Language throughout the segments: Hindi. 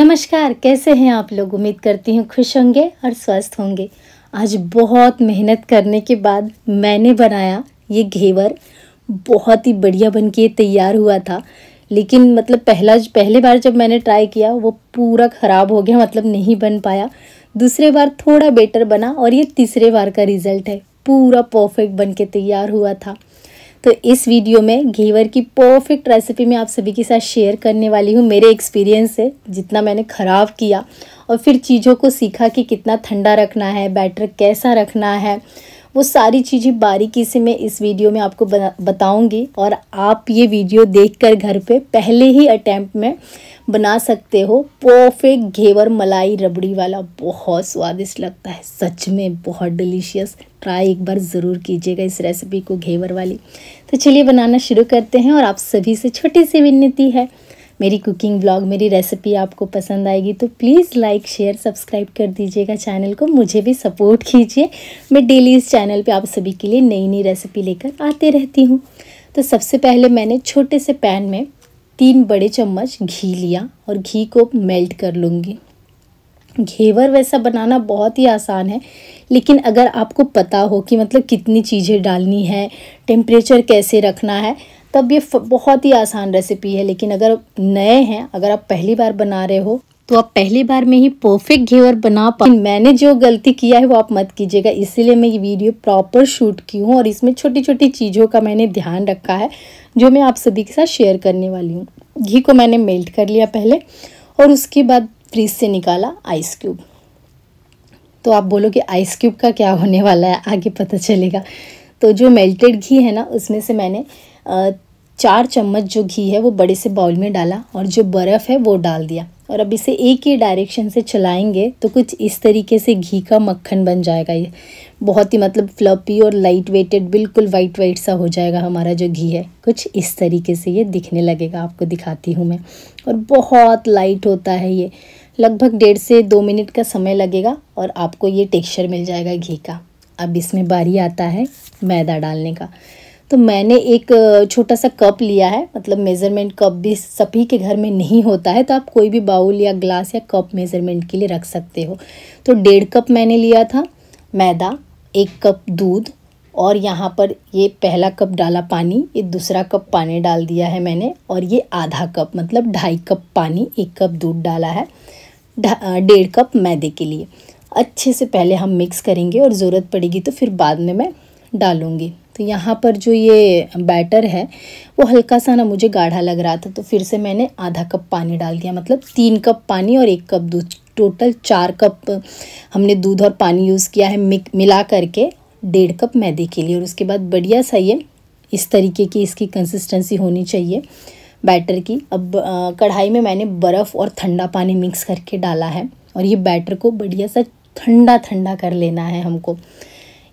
नमस्कार कैसे हैं आप लोग उम्मीद करती हूँ खुश होंगे और स्वस्थ होंगे आज बहुत मेहनत करने के बाद मैंने बनाया ये घेवर बहुत ही बढ़िया बन के तैयार हुआ था लेकिन मतलब पहला पहले बार जब मैंने ट्राई किया वो पूरा ख़राब हो गया मतलब नहीं बन पाया दूसरे बार थोड़ा बेटर बना और ये तीसरे बार का रिज़ल्ट है पूरा परफेक्ट बन के तैयार हुआ था तो इस वीडियो में घेवर की परफेक्ट रेसिपी मैं आप सभी के साथ शेयर करने वाली हूँ मेरे एक्सपीरियंस से जितना मैंने ख़राब किया और फिर चीज़ों को सीखा कि कितना ठंडा रखना है बैटर कैसा रखना है वो सारी चीज़ें बारीकी से मैं इस वीडियो में आपको बताऊँगी और आप ये वीडियो देखकर घर पे पहले ही अटैम्प्ट में बना सकते हो परफेक्ट घेवर मलाई रबड़ी वाला बहुत स्वादिष्ट लगता है सच में बहुत डिलीशियस ट्राई एक बार ज़रूर कीजिएगा इस रेसिपी को घेवर वाली तो चलिए बनाना शुरू करते हैं और आप सभी से छोटी सी विनती है मेरी कुकिंग ब्लॉग मेरी रेसिपी आपको पसंद आएगी तो प्लीज़ लाइक शेयर सब्सक्राइब कर दीजिएगा चैनल को मुझे भी सपोर्ट कीजिए मैं डेली इस चैनल पे आप सभी के लिए नई नई रेसिपी लेकर आते रहती हूँ तो सबसे पहले मैंने छोटे से पैन में तीन बड़े चम्मच घी लिया और घी को मेल्ट कर लूँगी घेवर वैसा बनाना बहुत ही आसान है लेकिन अगर आपको पता हो कि मतलब कितनी चीज़ें डालनी है टेम्परेचर कैसे रखना है तब ये बहुत ही आसान रेसिपी है लेकिन अगर नए हैं अगर आप पहली बार बना रहे हो तो आप पहली बार में ही परफेक्ट घेवर बना पा मैंने जो गलती किया है वो आप मत कीजिएगा इसीलिए मैं ये वीडियो प्रॉपर शूट की हूँ और इसमें छोटी छोटी चीज़ों का मैंने ध्यान रखा है जो मैं आप सभी के साथ शेयर करने वाली हूँ घी को मैंने मेल्ट कर लिया पहले और उसके बाद फ्रीज से निकाला आइस क्यूब तो आप बोलोगे आइस क्यूब का क्या होने वाला है आगे पता चलेगा तो जो मेल्टेड घी है ना उसमें से मैंने चार चम्मच जो घी है वो बड़े से बाउल में डाला और जो बर्फ़ है वो डाल दिया और अब इसे एक ही डायरेक्शन से चलाएंगे तो कुछ इस तरीके से घी का मक्खन बन जाएगा ये बहुत ही मतलब फ्लपी और लाइट वेटेड बिल्कुल वाइट वाइट सा हो जाएगा हमारा जो घी है कुछ इस तरीके से ये दिखने लगेगा आपको दिखाती हूँ मैं और बहुत लाइट होता है ये लगभग डेढ़ से दो मिनट का समय लगेगा और आपको ये टेक्स्चर मिल जाएगा घी का अब इसमें बारी आता है मैदा डालने का तो मैंने एक छोटा सा कप लिया है मतलब मेज़रमेंट कप भी सभी के घर में नहीं होता है तो आप कोई भी बाउल या ग्लास या कप मेज़रमेंट के लिए रख सकते हो तो डेढ़ कप मैंने लिया था मैदा एक कप दूध और यहाँ पर ये पहला कप डाला पानी ये दूसरा कप पानी डाल दिया है मैंने और ये आधा कप मतलब ढाई कप पानी एक कप दूध डाला है डेढ़ कप मैदे के लिए अच्छे से पहले हम मिक्स करेंगे और ज़रूरत पड़ेगी तो फिर बाद में मैं डालूँगी तो यहाँ पर जो ये बैटर है वो हल्का सा ना मुझे गाढ़ा लग रहा था तो फिर से मैंने आधा कप पानी डाल दिया मतलब तीन कप पानी और एक कप दूध टोटल चार कप हमने दूध और पानी यूज़ किया है मिला करके डेढ़ कप मैदे के लिए और उसके बाद बढ़िया सा ये इस तरीके की इसकी कंसिस्टेंसी होनी चाहिए बैटर की अब कढ़ाई में मैंने बर्फ़ और ठंडा पानी मिक्स करके डाला है और ये बैटर को बढ़िया सा ठंडा ठंडा कर लेना है हमको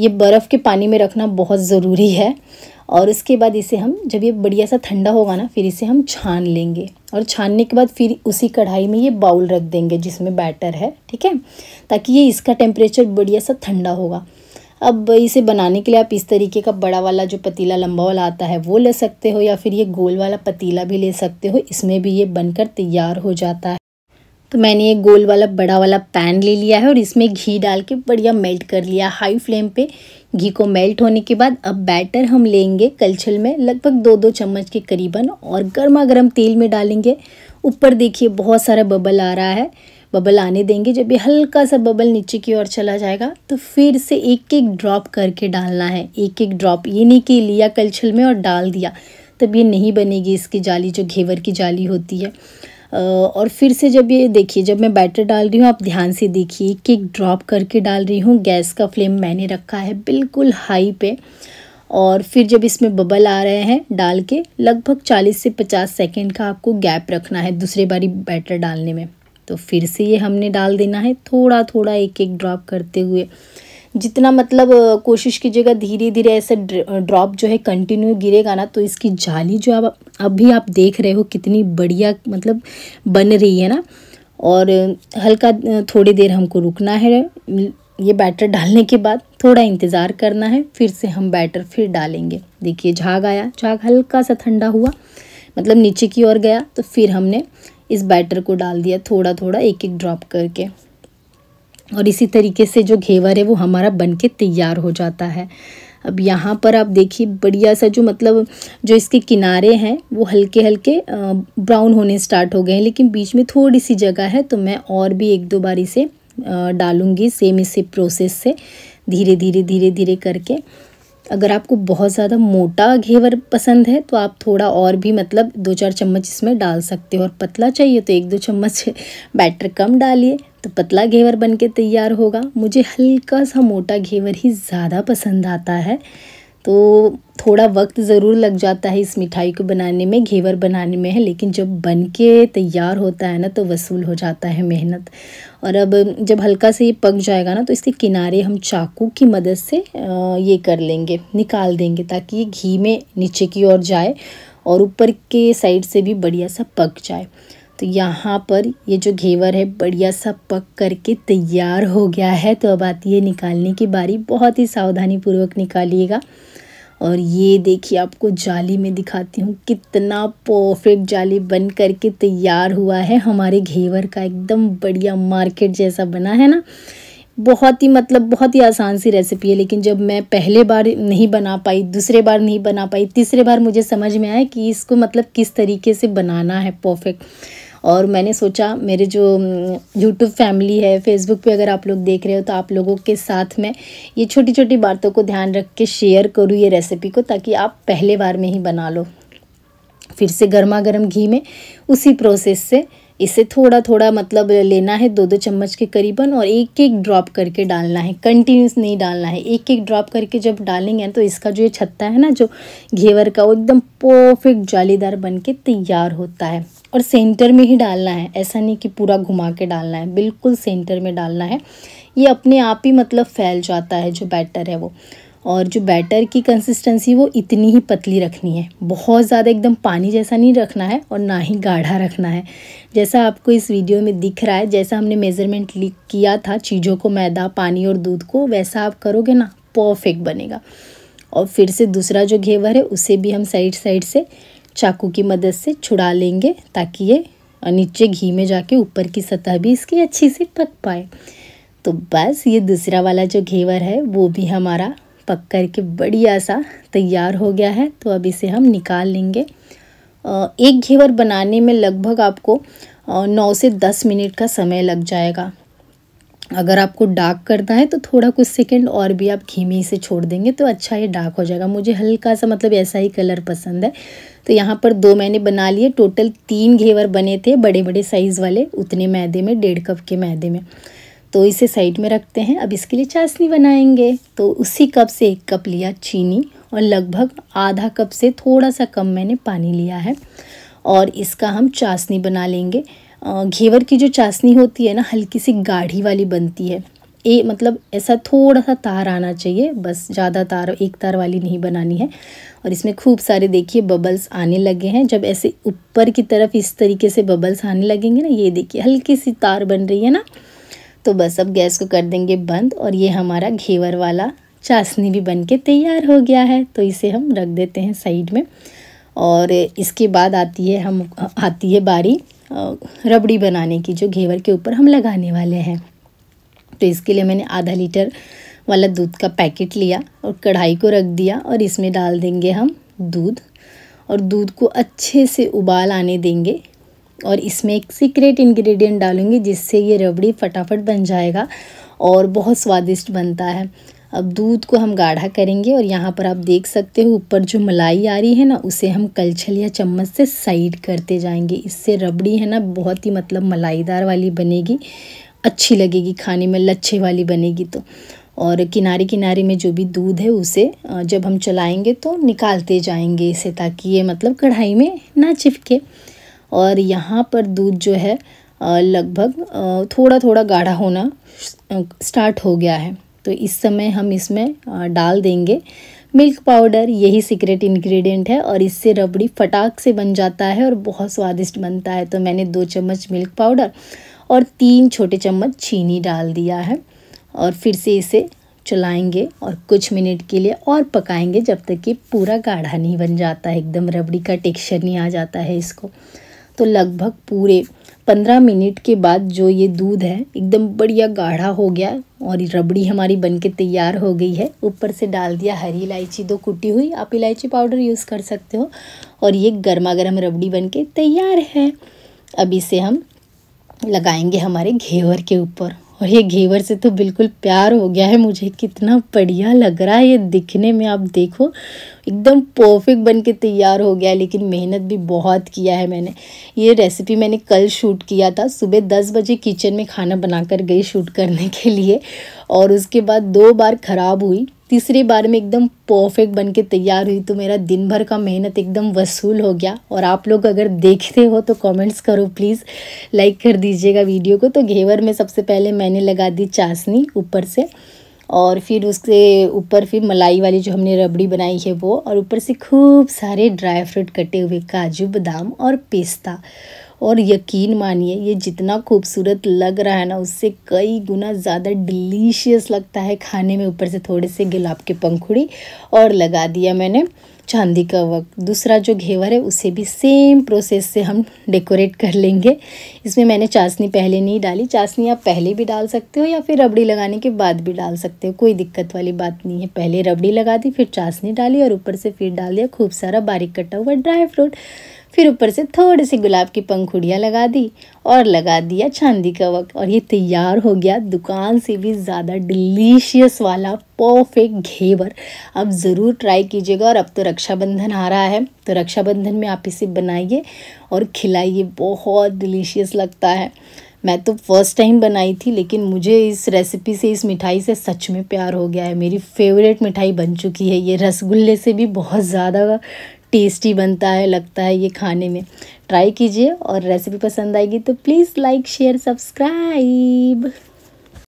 ये बर्फ़ के पानी में रखना बहुत ज़रूरी है और उसके बाद इसे हम जब ये बढ़िया सा ठंडा होगा ना फिर इसे हम छान लेंगे और छानने के बाद फिर उसी कढ़ाई में ये बाउल रख देंगे जिसमें बैटर है ठीक है ताकि ये इसका टेम्परेचर बढ़िया सा ठंडा होगा अब इसे बनाने के लिए आप इस तरीके का बड़ा वाला जो पतीला लंबा वाला आता है वो ले सकते हो या फिर ये गोल वाला पतीला भी ले सकते हो इसमें भी ये बनकर तैयार हो जाता है तो मैंने एक गोल वाला बड़ा वाला पैन ले लिया है और इसमें घी डाल के बढ़िया मेल्ट कर लिया हाई फ्लेम पे घी को मेल्ट होने के बाद अब बैटर हम लेंगे कलछल में लगभग दो दो चम्मच के करीबन और गर्मा गर्म तेल में डालेंगे ऊपर देखिए बहुत सारा बबल आ रहा है बबल आने देंगे जब ये हल्का सा बबल नीचे की ओर चला जाएगा तो फिर से एक एक ड्रॉप करके डालना है एक एक ड्रॉप ये नहीं कि लिया कलछल में और डाल दिया तब ये नहीं बनेगी इसकी जाली जो घेवर की जाली होती है और फिर से जब ये देखिए जब मैं बैटर डाल रही हूँ आप ध्यान से देखिए कि ड्रॉप करके डाल रही हूँ गैस का फ्लेम मैंने रखा है बिल्कुल हाई पे और फिर जब इसमें बबल आ रहे हैं डाल के लगभग 40 से 50 सेकेंड का आपको गैप रखना है दूसरे बारी बैटर डालने में तो फिर से ये हमने डाल देना है थोड़ा थोड़ा एक एक ड्रॉप करते हुए जितना मतलब कोशिश कीजिएगा धीरे धीरे ऐसे ड्रॉप जो है कंटिन्यू गिरेगा ना तो इसकी जाली जो आप अभी आप देख रहे हो कितनी बढ़िया मतलब बन रही है ना और हल्का थोड़ी देर हमको रुकना है ये बैटर डालने के बाद थोड़ा इंतज़ार करना है फिर से हम बैटर फिर डालेंगे देखिए झाग आया झाग हल्का सा ठंडा हुआ मतलब नीचे की ओर गया तो फिर हमने इस बैटर को डाल दिया थोड़ा थोड़ा एक एक ड्रॉप करके और इसी तरीके से जो घेवर है वो हमारा बन के तैयार हो जाता है अब यहाँ पर आप देखिए बढ़िया सा जो मतलब जो इसके किनारे हैं वो हल्के हल्के ब्राउन होने स्टार्ट हो गए हैं लेकिन बीच में थोड़ी सी जगह है तो मैं और भी एक दो बार इसे डालूँगी सेम इसी प्रोसेस से धीरे धीरे धीरे धीरे करके अगर आपको बहुत ज़्यादा मोटा घेवर पसंद है तो आप थोड़ा और भी मतलब दो चार चम्मच इसमें डाल सकते हो और पतला चाहिए तो एक दो चम्मच बैटर कम डालिए तो पतला घेवर बन के तैयार होगा मुझे हल्का सा मोटा घेवर ही ज़्यादा पसंद आता है तो थोड़ा वक्त ज़रूर लग जाता है इस मिठाई को बनाने में घेवर बनाने में है लेकिन जब बन के तैयार होता है ना तो वसूल हो जाता है मेहनत और अब जब हल्का से ये पक जाएगा ना तो इसके किनारे हम चाकू की मदद से ये कर लेंगे निकाल देंगे ताकि ये घी में नीचे की ओर जाए और ऊपर के साइड से भी बढ़िया सा पक जाए तो यहाँ पर ये जो घेवर है बढ़िया सा पक करके तैयार हो गया है तो अब आती है निकालने की बारी बहुत ही सावधानी पूर्वक निकालिएगा और ये देखिए आपको जाली में दिखाती हूँ कितना परफेक्ट जाली बन करके तैयार हुआ है हमारे घेवर का एकदम बढ़िया मार्केट जैसा बना है ना बहुत ही मतलब बहुत ही आसान सी रेसिपी है लेकिन जब मैं पहले बार नहीं बना पाई दूसरे बार नहीं बना पाई तीसरे बार मुझे समझ में आया कि इसको मतलब किस तरीके से बनाना है परफेक्ट और मैंने सोचा मेरे जो यूट्यूब फैमिली है फेसबुक पे अगर आप लोग देख रहे हो तो आप लोगों के साथ मैं ये छोटी छोटी बातों को ध्यान रख के शेयर करूँ ये रेसिपी को ताकि आप पहले बार में ही बना लो फिर से गर्मा गर्म घी में उसी प्रोसेस से इसे थोड़ा थोड़ा मतलब लेना है दो दो चम्मच के करीबन और एक एक ड्रॉप करके डालना है कंटिन्यूस नहीं डालना है एक एक ड्रॉप करके जब डालेंगे तो इसका जो ये छत्ता है ना जो घेवर का वो एकदम परफेक्ट जालीदार बन के तैयार होता है और सेंटर में ही डालना है ऐसा नहीं कि पूरा घुमा के डालना है बिल्कुल सेंटर में डालना है ये अपने आप ही मतलब फैल जाता है जो बैटर है वो और जो बैटर की कंसिस्टेंसी वो इतनी ही पतली रखनी है बहुत ज़्यादा एकदम पानी जैसा नहीं रखना है और ना ही गाढ़ा रखना है जैसा आपको इस वीडियो में दिख रहा है जैसा हमने मेज़रमेंट किया था चीज़ों को मैदा पानी और दूध को वैसा आप करोगे ना परफेक्ट बनेगा और फिर से दूसरा जो घेवर है उसे भी हम साइड साइड से चाकू की मदद से छुड़ा लेंगे ताकि ये नीचे घी में जाके ऊपर की सतह भी इसकी अच्छी से पक पाए तो बस ये दूसरा वाला जो घेवर है वो भी हमारा पक कर के बढ़िया सा तैयार हो गया है तो अब इसे हम निकाल लेंगे एक घेवर बनाने में लगभग आपको नौ से दस मिनट का समय लग जाएगा अगर आपको डार्क करना है तो थोड़ा कुछ सेकंड और भी आप घी में इसे छोड़ देंगे तो अच्छा ये डार्क हो जाएगा मुझे हल्का सा मतलब ऐसा ही कलर पसंद है तो यहाँ पर दो मैंने बना लिए टोटल तीन घेवर बने थे बड़े बड़े साइज़ वाले उतने मैदे में डेढ़ कप के मैदे में तो इसे साइड में रखते हैं अब इसके लिए चाशनी बनाएंगे तो उसी कप से एक कप लिया चीनी और लगभग आधा कप से थोड़ा सा कम मैंने पानी लिया है और इसका हम चाशनी बना लेंगे घेवर की जो चाशनी होती है ना हल्की सी गाढ़ी वाली बनती है ए मतलब ऐसा थोड़ा सा तार आना चाहिए बस ज़्यादा तार एक तार वाली नहीं बनानी है और इसमें खूब सारे देखिए बबल्स आने लगे हैं जब ऐसे ऊपर की तरफ इस तरीके से बबल्स आने लगेंगे ना ये देखिए हल्की सी तार बन रही है ना तो बस अब गैस को कर देंगे बंद और ये हमारा घेवर वाला चाशनी भी बन के तैयार हो गया है तो इसे हम रख देते हैं साइड में और इसके बाद आती है हम आती है बारी रबड़ी बनाने की जो घेवर के ऊपर हम लगाने वाले हैं तो इसके लिए मैंने आधा लीटर वाला दूध का पैकेट लिया और कढ़ाई को रख दिया और इसमें डाल देंगे हम दूध और दूध को अच्छे से उबाल आने देंगे और इसमें एक सीक्रेट इंग्रेडिएंट डालूंगी जिससे ये रबड़ी फटाफट बन जाएगा और बहुत स्वादिष्ट बनता है अब दूध को हम गाढ़ा करेंगे और यहाँ पर आप देख सकते हो ऊपर जो मलाई आ रही है ना उसे हम कलछल या चम्मच से साइड करते जाएंगे इससे रबड़ी है ना बहुत ही मतलब मलाईदार वाली बनेगी अच्छी लगेगी खाने में लच्छे वाली बनेगी तो और किनारे किनारे में जो भी दूध है उसे जब हम चलाएंगे तो निकालते जाएंगे इसे ताकि ये मतलब कढ़ाई में ना चिपके और यहाँ पर दूध जो है लगभग थोड़ा थोड़ा गाढ़ा होना स्टार्ट हो गया है तो इस समय हम इसमें डाल देंगे मिल्क पाउडर यही सीक्रेट इंग्रेडिएंट है और इससे रबड़ी फटाक से बन जाता है और बहुत स्वादिष्ट बनता है तो मैंने दो चम्मच मिल्क पाउडर और तीन छोटे चम्मच चीनी डाल दिया है और फिर से इसे चलाएंगे और कुछ मिनट के लिए और पकाएंगे जब तक कि पूरा गाढ़ा नहीं बन जाता है एकदम रबड़ी का टेक्सचर नहीं आ जाता है इसको तो लगभग पूरे पंद्रह मिनट के बाद जो ये दूध है एकदम बढ़िया गाढ़ा हो गया और रबड़ी हमारी बनके तैयार हो गई है ऊपर से डाल दिया हरी इलायची दो कुटी हुई आप इलायची पाउडर यूज़ कर सकते हो और ये गर्मा गर्म रबड़ी बनके तैयार है अब इसे हम लगाएंगे हमारे घेवर के ऊपर और ये घेवर से तो बिल्कुल प्यार हो गया है मुझे कितना बढ़िया लग रहा है ये दिखने में आप देखो एकदम परफेक्ट बन के तैयार हो गया है लेकिन मेहनत भी बहुत किया है मैंने ये रेसिपी मैंने कल शूट किया था सुबह दस बजे किचन में खाना बनाकर गई शूट करने के लिए और उसके बाद दो बार ख़राब हुई तीसरी बार में एकदम परफेक्ट बन के तैयार हुई तो मेरा दिन भर का मेहनत एकदम वसूल हो गया और आप लोग अगर देखते हो तो कमेंट्स करो प्लीज़ लाइक कर दीजिएगा वीडियो को तो घेवर में सबसे पहले मैंने लगा दी चाशनी ऊपर से और फिर उसके ऊपर फिर मलाई वाली जो हमने रबड़ी बनाई है वो और ऊपर से खूब सारे ड्राई फ्रूट कटे हुए काजू बादाम और पिस्ता और यकीन मानिए ये जितना खूबसूरत लग रहा है ना उससे कई गुना ज़्यादा डिलीशियस लगता है खाने में ऊपर से थोड़े से गुलाब के पंखुड़ी और लगा दिया मैंने चांदी का वक्त दूसरा जो घेवर है उसे भी सेम प्रोसेस से हम डेकोरेट कर लेंगे इसमें मैंने चाशनी पहले नहीं डाली चाशनी आप पहले भी डाल सकते हो या फिर रबड़ी लगाने के बाद भी डाल सकते हो कोई दिक्कत वाली बात नहीं है पहले रबड़ी लगा दी फिर चाशनी डाली और ऊपर से फिर डाल दिया खूब सारा बारीक कटा हुआ ड्राई फ्रूट फिर ऊपर से थोड़े से गुलाब की पंखुड़ियाँ लगा दी और लगा दिया चांदी का वक्त और ये तैयार हो गया दुकान से भी ज़्यादा डिलीशियस वाला परफेक्ट घेवर अब ज़रूर ट्राई कीजिएगा और अब तो रक्षाबंधन आ रहा है तो रक्षाबंधन में आप इसे बनाइए और खिलाइए बहुत डिलीशियस लगता है मैं तो फर्स्ट टाइम बनाई थी लेकिन मुझे इस रेसिपी से इस मिठाई से सच में प्यार हो गया है मेरी फेवरेट मिठाई बन चुकी है ये रसगुल्ले से भी बहुत ज़्यादा टेस्टी बनता है लगता है ये खाने में ट्राई कीजिए और रेसिपी पसंद आएगी तो प्लीज़ लाइक शेयर सब्सक्राइब